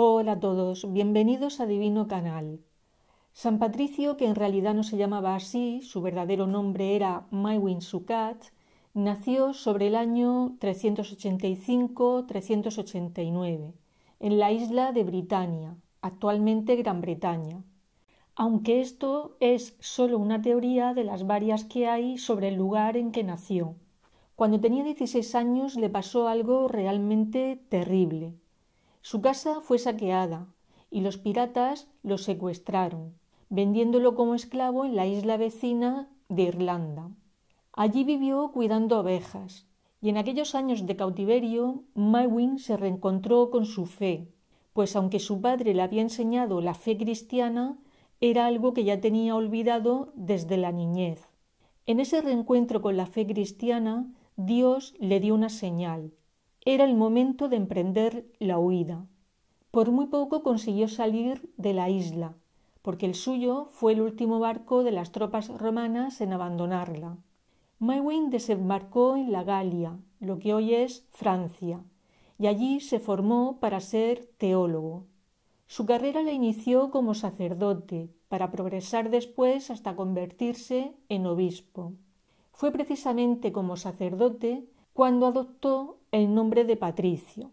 Hola a todos, bienvenidos a Divino Canal. San Patricio, que en realidad no se llamaba así, su verdadero nombre era Mywin Sukat, nació sobre el año 385-389 en la isla de Britania, actualmente Gran Bretaña. Aunque esto es solo una teoría de las varias que hay sobre el lugar en que nació. Cuando tenía 16 años le pasó algo realmente terrible su casa fue saqueada y los piratas lo secuestraron, vendiéndolo como esclavo en la isla vecina de Irlanda. Allí vivió cuidando ovejas, y en aquellos años de cautiverio Mywin se reencontró con su fe, pues aunque su padre le había enseñado la fe cristiana, era algo que ya tenía olvidado desde la niñez. En ese reencuentro con la fe cristiana, Dios le dio una señal, era el momento de emprender la huida. Por muy poco consiguió salir de la isla, porque el suyo fue el último barco de las tropas romanas en abandonarla. Maywin desembarcó en la Galia, lo que hoy es Francia, y allí se formó para ser teólogo. Su carrera la inició como sacerdote, para progresar después hasta convertirse en obispo. Fue precisamente como sacerdote cuando adoptó el nombre de patricio.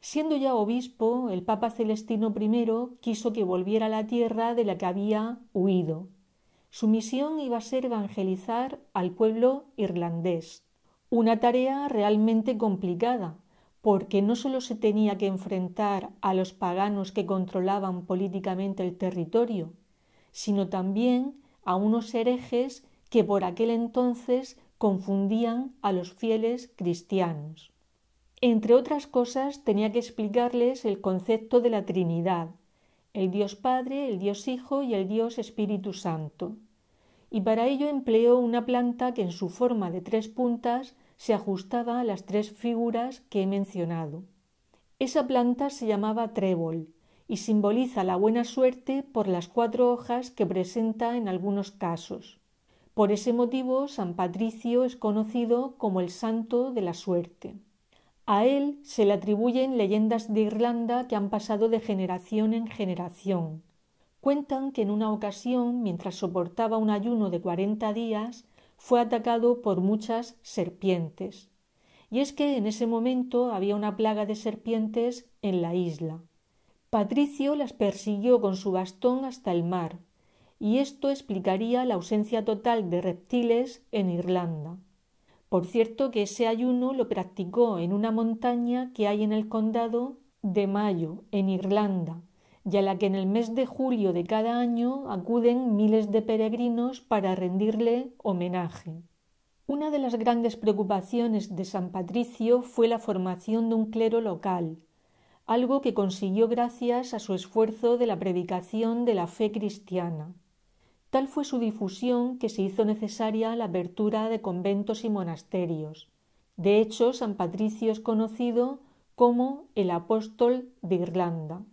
Siendo ya obispo, el Papa Celestino I quiso que volviera a la tierra de la que había huido. Su misión iba a ser evangelizar al pueblo irlandés, una tarea realmente complicada, porque no solo se tenía que enfrentar a los paganos que controlaban políticamente el territorio, sino también a unos herejes que por aquel entonces confundían a los fieles cristianos. Entre otras cosas, tenía que explicarles el concepto de la Trinidad, el Dios Padre, el Dios Hijo y el Dios Espíritu Santo. Y para ello empleó una planta que en su forma de tres puntas se ajustaba a las tres figuras que he mencionado. Esa planta se llamaba trébol y simboliza la buena suerte por las cuatro hojas que presenta en algunos casos. Por ese motivo, San Patricio es conocido como el santo de la suerte. A él se le atribuyen leyendas de Irlanda que han pasado de generación en generación. Cuentan que en una ocasión, mientras soportaba un ayuno de cuarenta días, fue atacado por muchas serpientes. Y es que en ese momento había una plaga de serpientes en la isla. Patricio las persiguió con su bastón hasta el mar, y esto explicaría la ausencia total de reptiles en Irlanda. Por cierto que ese ayuno lo practicó en una montaña que hay en el condado de Mayo, en Irlanda, y a la que en el mes de julio de cada año acuden miles de peregrinos para rendirle homenaje. Una de las grandes preocupaciones de San Patricio fue la formación de un clero local, algo que consiguió gracias a su esfuerzo de la predicación de la fe cristiana. Tal fue su difusión que se hizo necesaria la apertura de conventos y monasterios. De hecho, San Patricio es conocido como el apóstol de Irlanda.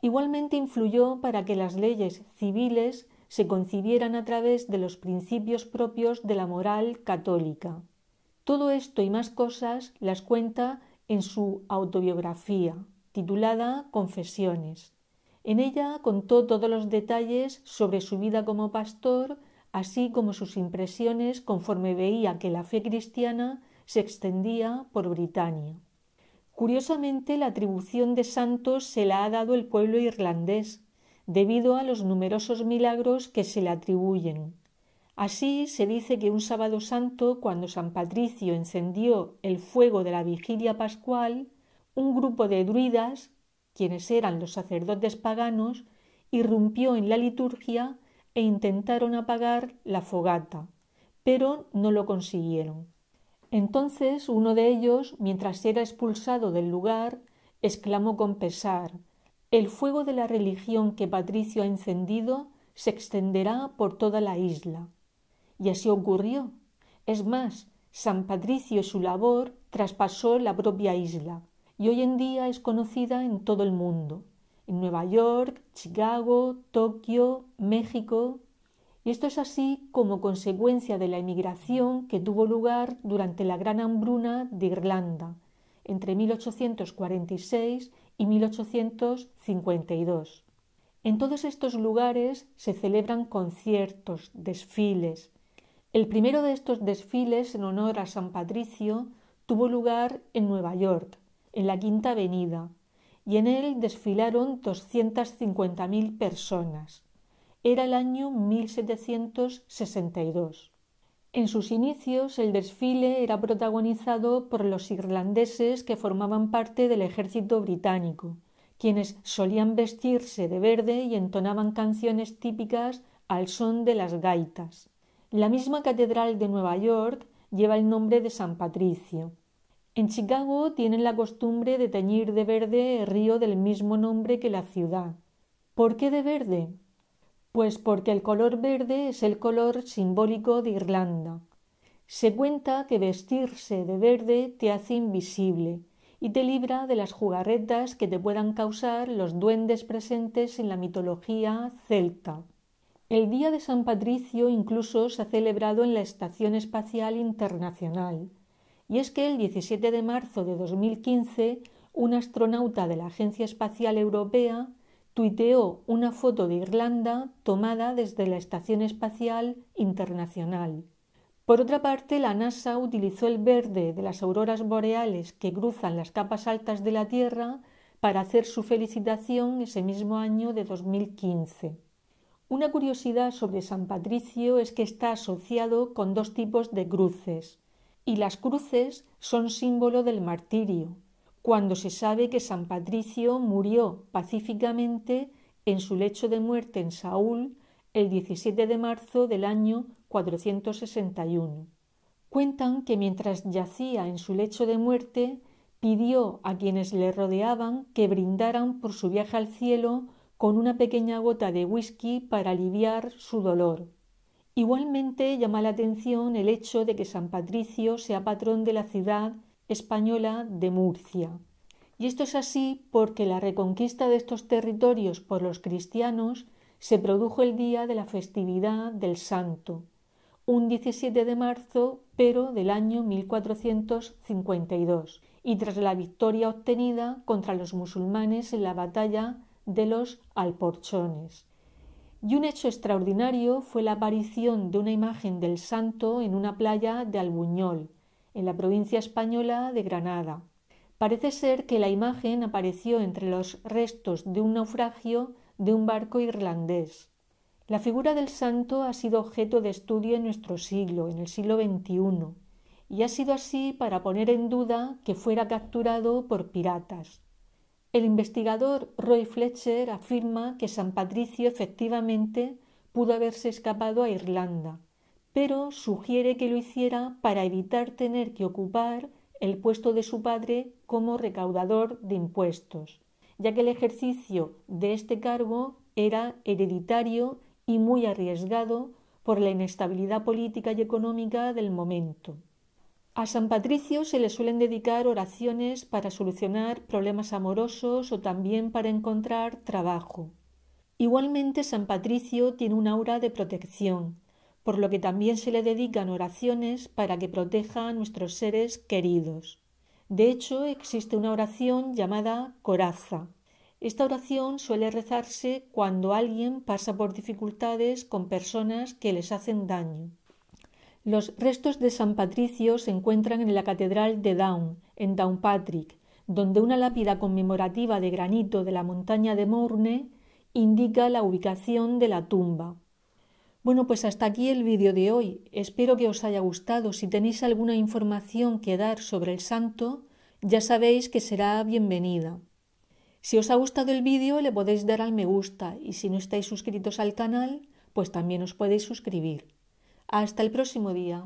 Igualmente influyó para que las leyes civiles se concibieran a través de los principios propios de la moral católica. Todo esto y más cosas las cuenta en su autobiografía, titulada Confesiones. En ella contó todos los detalles sobre su vida como pastor, así como sus impresiones conforme veía que la fe cristiana se extendía por Britania. Curiosamente, la atribución de santos se la ha dado el pueblo irlandés, debido a los numerosos milagros que se le atribuyen. Así se dice que un sábado santo, cuando San Patricio encendió el fuego de la vigilia pascual, un grupo de druidas quienes eran los sacerdotes paganos, irrumpió en la liturgia e intentaron apagar la fogata, pero no lo consiguieron. Entonces uno de ellos, mientras era expulsado del lugar, exclamó con pesar El fuego de la religión que Patricio ha encendido se extenderá por toda la isla. Y así ocurrió. Es más, San Patricio y su labor traspasó la propia isla y hoy en día es conocida en todo el mundo, en Nueva York, Chicago, Tokio, México. Y esto es así como consecuencia de la emigración que tuvo lugar durante la Gran Hambruna de Irlanda, entre 1846 y 1852. En todos estos lugares se celebran conciertos, desfiles. El primero de estos desfiles en honor a San Patricio tuvo lugar en Nueva York en la Quinta Avenida, y en él desfilaron cincuenta mil personas. Era el año 1762. En sus inicios, el desfile era protagonizado por los irlandeses que formaban parte del ejército británico, quienes solían vestirse de verde y entonaban canciones típicas al son de las gaitas. La misma catedral de Nueva York lleva el nombre de San Patricio. En Chicago tienen la costumbre de teñir de verde el río del mismo nombre que la ciudad. ¿Por qué de verde? Pues porque el color verde es el color simbólico de Irlanda. Se cuenta que vestirse de verde te hace invisible y te libra de las jugarretas que te puedan causar los duendes presentes en la mitología celta. El Día de San Patricio incluso se ha celebrado en la Estación Espacial Internacional y es que el 17 de marzo de 2015, un astronauta de la Agencia Espacial Europea tuiteó una foto de Irlanda tomada desde la Estación Espacial Internacional. Por otra parte, la NASA utilizó el verde de las auroras boreales que cruzan las capas altas de la Tierra para hacer su felicitación ese mismo año de 2015. Una curiosidad sobre San Patricio es que está asociado con dos tipos de cruces, y las cruces son símbolo del martirio, cuando se sabe que San Patricio murió pacíficamente en su lecho de muerte en Saúl el 17 de marzo del año 461. Cuentan que mientras yacía en su lecho de muerte, pidió a quienes le rodeaban que brindaran por su viaje al cielo con una pequeña gota de whisky para aliviar su dolor. Igualmente llama la atención el hecho de que San Patricio sea patrón de la ciudad española de Murcia. Y esto es así porque la reconquista de estos territorios por los cristianos se produjo el día de la festividad del santo, un 17 de marzo, pero del año 1452, y tras la victoria obtenida contra los musulmanes en la batalla de los Alporchones. Y un hecho extraordinario fue la aparición de una imagen del santo en una playa de Albuñol, en la provincia española de Granada. Parece ser que la imagen apareció entre los restos de un naufragio de un barco irlandés. La figura del santo ha sido objeto de estudio en nuestro siglo, en el siglo XXI, y ha sido así para poner en duda que fuera capturado por piratas. El investigador Roy Fletcher afirma que San Patricio efectivamente pudo haberse escapado a Irlanda, pero sugiere que lo hiciera para evitar tener que ocupar el puesto de su padre como recaudador de impuestos, ya que el ejercicio de este cargo era hereditario y muy arriesgado por la inestabilidad política y económica del momento. A San Patricio se le suelen dedicar oraciones para solucionar problemas amorosos o también para encontrar trabajo. Igualmente San Patricio tiene un aura de protección, por lo que también se le dedican oraciones para que proteja a nuestros seres queridos. De hecho, existe una oración llamada coraza. Esta oración suele rezarse cuando alguien pasa por dificultades con personas que les hacen daño. Los restos de San Patricio se encuentran en la Catedral de Down, en Downpatrick, donde una lápida conmemorativa de granito de la montaña de Mourne indica la ubicación de la tumba. Bueno, pues hasta aquí el vídeo de hoy. Espero que os haya gustado. Si tenéis alguna información que dar sobre el santo, ya sabéis que será bienvenida. Si os ha gustado el vídeo, le podéis dar al me gusta y si no estáis suscritos al canal, pues también os podéis suscribir. Hasta el próximo día.